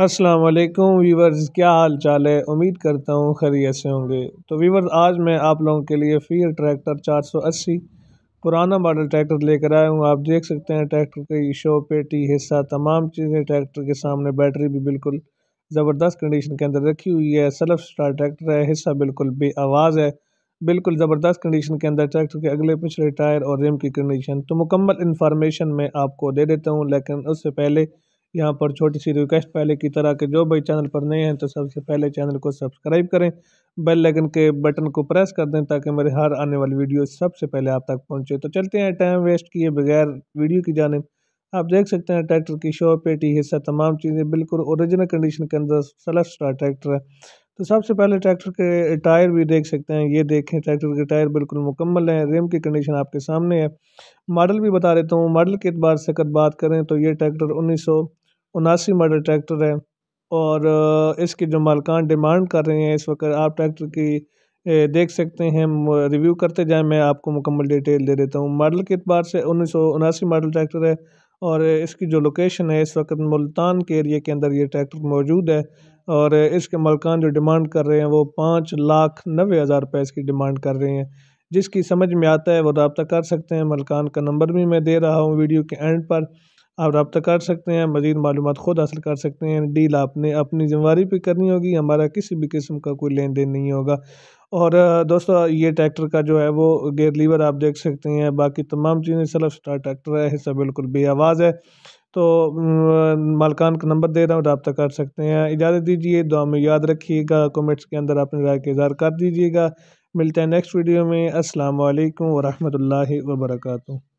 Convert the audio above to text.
अस्सलाम वालेकुम वीवर्स क्या हाल चाल है उम्मीद करता हूँ खरी ऐसे होंगे तो वीवर्स आज मैं आप लोगों के लिए फिर ट्रैक्टर 480 पुराना मॉडल ट्रैक्टर लेकर आया हूँ आप देख सकते हैं ट्रैक्टर की शो पेटी हिस्सा तमाम चीज़ें ट्रैक्टर के सामने बैटरी भी बिल्कुल ज़बरदस्त कंडीशन के अंदर रखी हुई है सेल्फ स्टार्ट ट्रैक्टर है हिस्सा बिल्कुल बे आवाज़ है बिल्कुल ज़बरदस्त कंडीशन के अंदर ट्रैक्टर के अगले पिछले टायर और रिम की कंडीशन तो मुकम्मल इन्फॉर्मेशन मैं आपको दे देता हूँ लेकिन उससे पहले यहाँ पर छोटी सी रिक्वेस्ट पहले की तरह के जो भाई चैनल पर नए हैं तो सबसे पहले चैनल को सब्सक्राइब करें बेल लाइकन के बटन को प्रेस कर दें ताकि मेरे हर आने वाली वीडियो सबसे पहले आप तक पहुँचे तो चलते हैं टाइम वेस्ट किए बगैर वीडियो की जाने आप देख सकते हैं ट्रैक्टर की शो पेटी हिस्सा तमाम चीज़ें बिल्कुल ओरिजिनल कंडीशन के अंदर सेल्फ स्टार ट्रैक्टर है तो सबसे पहले ट्रैक्टर के टायर भी देख सकते हैं ये देखें ट्रैक्टर के टायर बिल्कुल मुकम्मल हैं रिम की कंडीशन आपके सामने है मॉडल भी बता देता हूँ मॉडल के अतबार से अगर बात करें तो ये ट्रैक्टर उन्नीस सौ उनासी मॉडल ट्रैक्टर है और इसकी जो मालकान डिमांड कर रहे हैं इस वक्त आप ट्रैक्टर की देख सकते हैं रिव्यू करते जाएं मैं आपको मुकम्मल डिटेल दे देता हूँ मॉडल के अतबार से उन्नीस सौ उनासी मॉडल ट्रैक्टर है और इसकी जो लोकेशन है इस वक्त मुल्तान के एरिए के अंदर ये ट्रैक्टर मौजूद है और इसके मालकान जो डिमांड कर रहे हैं वो पाँच लाख नबे हज़ार रुपये इसकी डिमांड कर रहे हैं जिसकी समझ में आता है वो रबता कर सकते हैं मलकान का नंबर भी मैं दे रहा हूँ वीडियो के एंड पर आप रबा कर सकते हैं मज़ीद मालूम ख़ुद हासिल कर सकते हैं डील आपने अपनी जिम्मेवारी पर करनी होगी हमारा किसी भी किस्म का कोई लेन देन नहीं होगा और दोस्तों ये ट्रैक्टर का जो है वो गेयर लीवर आप देख सकते हैं बाकी तमाम चीज़ें सेल्फ स्टार ट्रैक्टर है हिस्सा बिल्कुल बे आवाज़ है तो मालकान का नंबर दे रहा हूँ रबता कर सकते हैं इजाज़त दीजिए दुआ में याद रखिएगा कमेंट्स के अंदर अपनी राय का इजहार कर दीजिएगा मिलते हैं नेक्स्ट वीडियो में असल वरहमल वर्का